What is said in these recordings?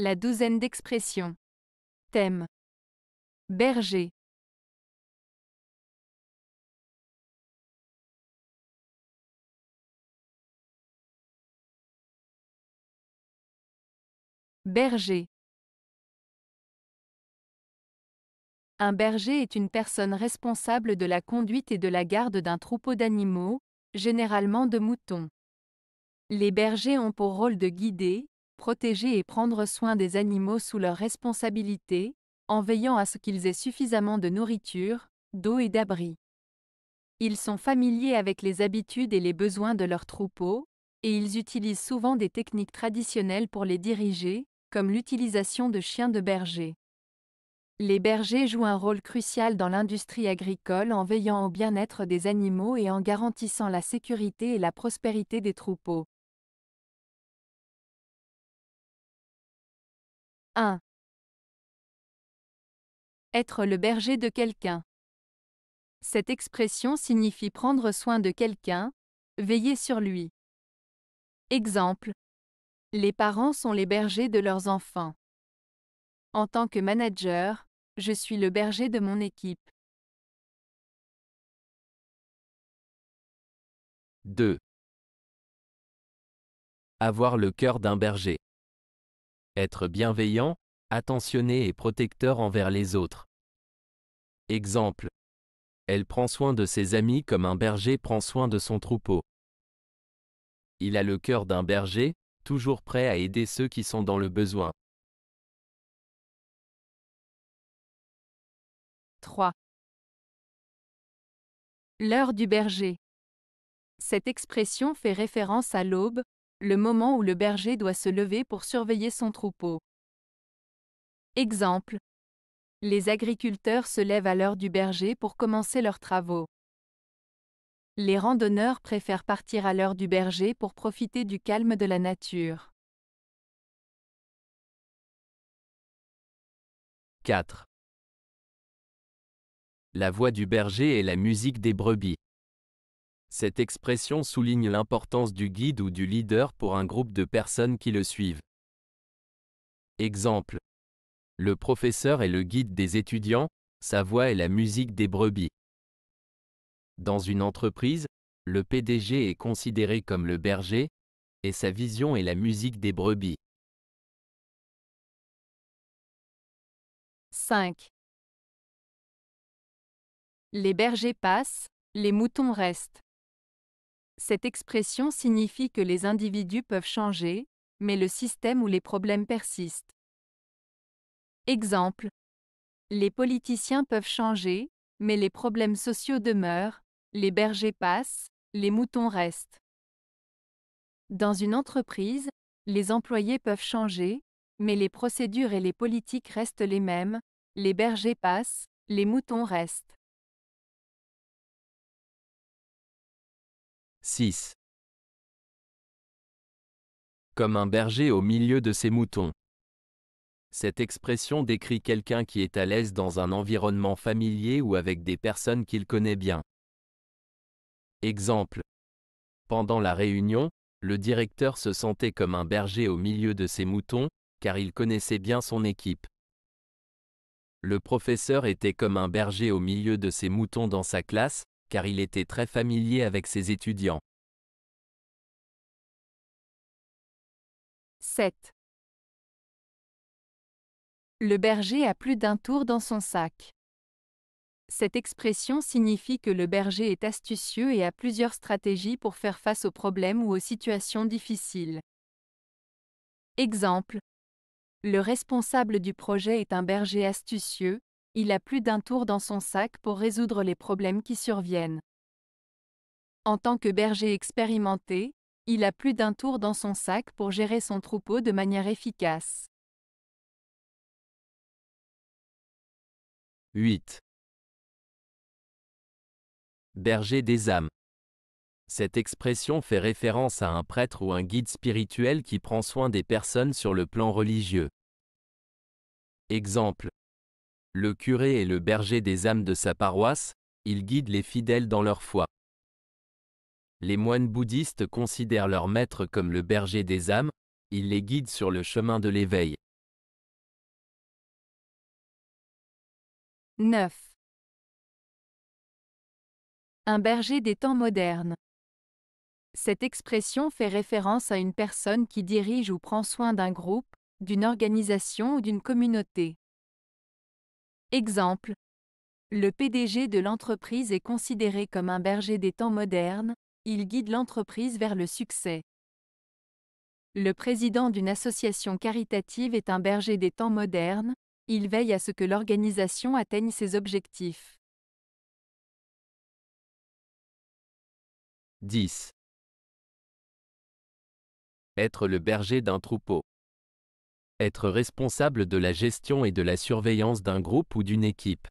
La douzaine d'expressions. Thème. Berger. Berger. Un berger est une personne responsable de la conduite et de la garde d'un troupeau d'animaux, généralement de moutons. Les bergers ont pour rôle de guider, protéger et prendre soin des animaux sous leur responsabilité, en veillant à ce qu'ils aient suffisamment de nourriture, d'eau et d'abri. Ils sont familiers avec les habitudes et les besoins de leurs troupeaux, et ils utilisent souvent des techniques traditionnelles pour les diriger, comme l'utilisation de chiens de berger. Les bergers jouent un rôle crucial dans l'industrie agricole en veillant au bien-être des animaux et en garantissant la sécurité et la prospérité des troupeaux. 1. Être le berger de quelqu'un. Cette expression signifie prendre soin de quelqu'un, veiller sur lui. Exemple. Les parents sont les bergers de leurs enfants. En tant que manager, je suis le berger de mon équipe. 2. Avoir le cœur d'un berger être bienveillant, attentionné et protecteur envers les autres. Exemple. Elle prend soin de ses amis comme un berger prend soin de son troupeau. Il a le cœur d'un berger, toujours prêt à aider ceux qui sont dans le besoin. 3. L'heure du berger. Cette expression fait référence à l'aube, le moment où le berger doit se lever pour surveiller son troupeau. Exemple. Les agriculteurs se lèvent à l'heure du berger pour commencer leurs travaux. Les randonneurs préfèrent partir à l'heure du berger pour profiter du calme de la nature. 4. La voix du berger et la musique des brebis. Cette expression souligne l'importance du guide ou du leader pour un groupe de personnes qui le suivent. Exemple. Le professeur est le guide des étudiants, sa voix est la musique des brebis. Dans une entreprise, le PDG est considéré comme le berger, et sa vision est la musique des brebis. 5. Les bergers passent, les moutons restent. Cette expression signifie que les individus peuvent changer, mais le système ou les problèmes persistent. Exemple. Les politiciens peuvent changer, mais les problèmes sociaux demeurent, les bergers passent, les moutons restent. Dans une entreprise, les employés peuvent changer, mais les procédures et les politiques restent les mêmes, les bergers passent, les moutons restent. 6. Comme un berger au milieu de ses moutons. Cette expression décrit quelqu'un qui est à l'aise dans un environnement familier ou avec des personnes qu'il connaît bien. Exemple. Pendant la réunion, le directeur se sentait comme un berger au milieu de ses moutons, car il connaissait bien son équipe. Le professeur était comme un berger au milieu de ses moutons dans sa classe, car il était très familier avec ses étudiants. 7. Le berger a plus d'un tour dans son sac. Cette expression signifie que le berger est astucieux et a plusieurs stratégies pour faire face aux problèmes ou aux situations difficiles. Exemple. Le responsable du projet est un berger astucieux, il a plus d'un tour dans son sac pour résoudre les problèmes qui surviennent. En tant que berger expérimenté, il a plus d'un tour dans son sac pour gérer son troupeau de manière efficace. 8. Berger des âmes. Cette expression fait référence à un prêtre ou un guide spirituel qui prend soin des personnes sur le plan religieux. Exemple le curé est le berger des âmes de sa paroisse, il guide les fidèles dans leur foi. Les moines bouddhistes considèrent leur maître comme le berger des âmes, il les guide sur le chemin de l'éveil. 9. Un berger des temps modernes. Cette expression fait référence à une personne qui dirige ou prend soin d'un groupe, d'une organisation ou d'une communauté. Exemple. Le PDG de l'entreprise est considéré comme un berger des temps modernes, il guide l'entreprise vers le succès. Le président d'une association caritative est un berger des temps modernes, il veille à ce que l'organisation atteigne ses objectifs. 10. Être le berger d'un troupeau être responsable de la gestion et de la surveillance d'un groupe ou d'une équipe.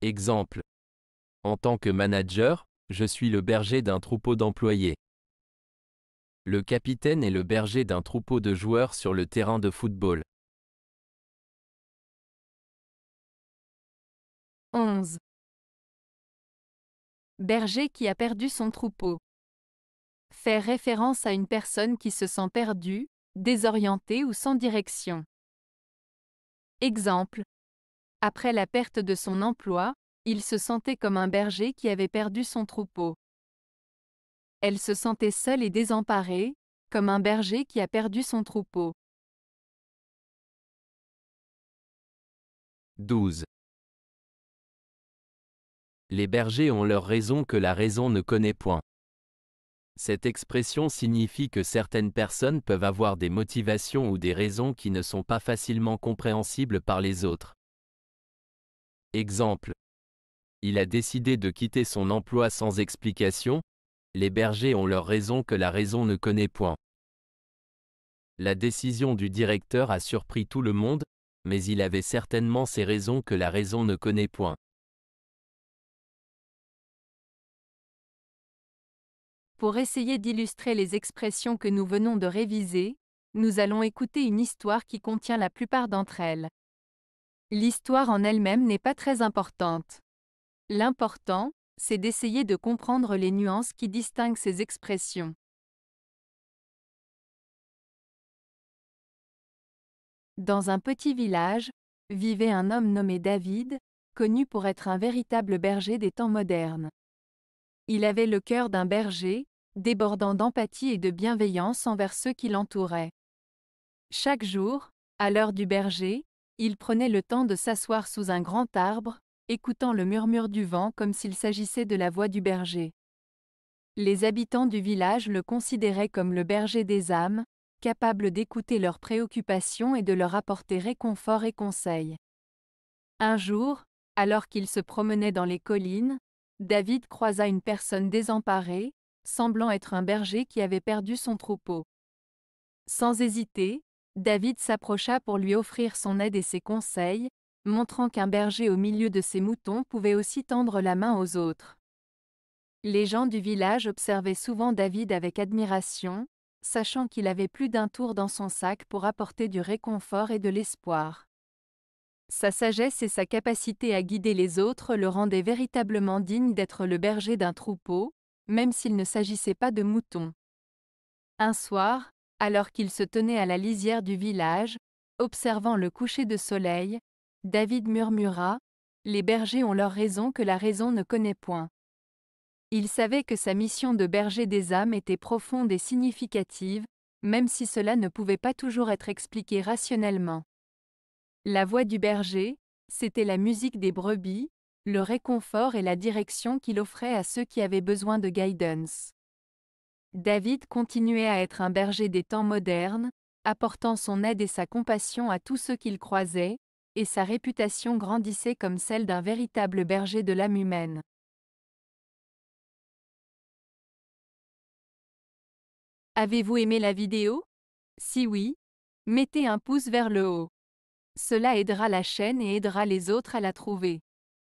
Exemple. En tant que manager, je suis le berger d'un troupeau d'employés. Le capitaine est le berger d'un troupeau de joueurs sur le terrain de football. 11. Berger qui a perdu son troupeau. Faire référence à une personne qui se sent perdue, désorienté ou sans direction. Exemple. Après la perte de son emploi, il se sentait comme un berger qui avait perdu son troupeau. Elle se sentait seule et désemparée, comme un berger qui a perdu son troupeau. 12. Les bergers ont leur raison que la raison ne connaît point. Cette expression signifie que certaines personnes peuvent avoir des motivations ou des raisons qui ne sont pas facilement compréhensibles par les autres. Exemple. Il a décidé de quitter son emploi sans explication. Les bergers ont leur raison que la raison ne connaît point. La décision du directeur a surpris tout le monde, mais il avait certainement ses raisons que la raison ne connaît point. Pour essayer d'illustrer les expressions que nous venons de réviser, nous allons écouter une histoire qui contient la plupart d'entre elles. L'histoire en elle-même n'est pas très importante. L'important, c'est d'essayer de comprendre les nuances qui distinguent ces expressions. Dans un petit village, vivait un homme nommé David, connu pour être un véritable berger des temps modernes. Il avait le cœur d'un berger, débordant d'empathie et de bienveillance envers ceux qui l'entouraient. Chaque jour, à l'heure du berger, il prenait le temps de s'asseoir sous un grand arbre, écoutant le murmure du vent comme s'il s'agissait de la voix du berger. Les habitants du village le considéraient comme le berger des âmes, capable d'écouter leurs préoccupations et de leur apporter réconfort et conseil. Un jour, alors qu'il se promenait dans les collines, David croisa une personne désemparée, semblant être un berger qui avait perdu son troupeau. Sans hésiter, David s'approcha pour lui offrir son aide et ses conseils, montrant qu'un berger au milieu de ses moutons pouvait aussi tendre la main aux autres. Les gens du village observaient souvent David avec admiration, sachant qu'il avait plus d'un tour dans son sac pour apporter du réconfort et de l'espoir. Sa sagesse et sa capacité à guider les autres le rendaient véritablement digne d'être le berger d'un troupeau, même s'il ne s'agissait pas de moutons. Un soir, alors qu'il se tenait à la lisière du village, observant le coucher de soleil, David murmura Les bergers ont leur raison que la raison ne connaît point. Il savait que sa mission de berger des âmes était profonde et significative, même si cela ne pouvait pas toujours être expliqué rationnellement. La voix du berger, c'était la musique des brebis, le réconfort et la direction qu'il offrait à ceux qui avaient besoin de guidance. David continuait à être un berger des temps modernes, apportant son aide et sa compassion à tous ceux qu'il croisait, et sa réputation grandissait comme celle d'un véritable berger de l'âme humaine. Avez-vous aimé la vidéo Si oui, mettez un pouce vers le haut. Cela aidera la chaîne et aidera les autres à la trouver.